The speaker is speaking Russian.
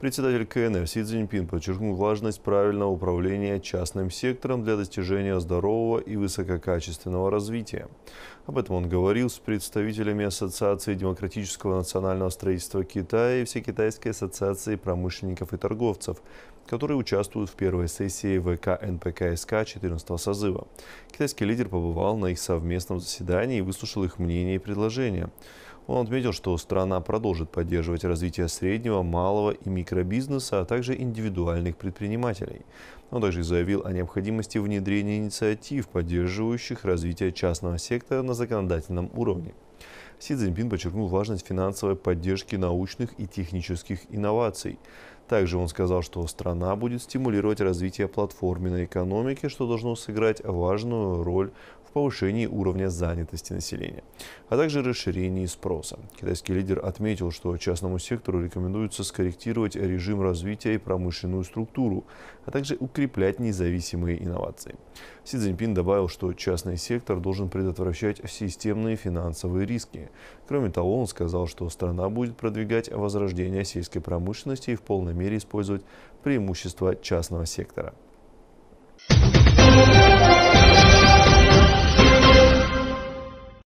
Председатель КНР Си Цзиньпин подчеркнул важность правильного управления частным сектором для достижения здорового и высококачественного развития. Об этом он говорил с представителями Ассоциации демократического национального строительства Китая и Всекитайской ассоциации промышленников и торговцев, которые участвуют в первой сессии ВК НПКСК 14 созыва. Китайский лидер побывал на их совместном заседании и выслушал их мнение и предложения. Он отметил, что страна продолжит поддерживать развитие среднего, малого и микробизнеса, а также индивидуальных предпринимателей. Он также заявил о необходимости внедрения инициатив, поддерживающих развитие частного сектора на законодательном уровне. Си Цзиньпин подчеркнул важность финансовой поддержки научных и технических инноваций. Также он сказал, что страна будет стимулировать развитие платформенной экономики, что должно сыграть важную роль повышении уровня занятости населения, а также расширении спроса. Китайский лидер отметил, что частному сектору рекомендуется скорректировать режим развития и промышленную структуру, а также укреплять независимые инновации. Си Цзиньпин добавил, что частный сектор должен предотвращать системные финансовые риски. Кроме того, он сказал, что страна будет продвигать возрождение сельской промышленности и в полной мере использовать преимущества частного сектора.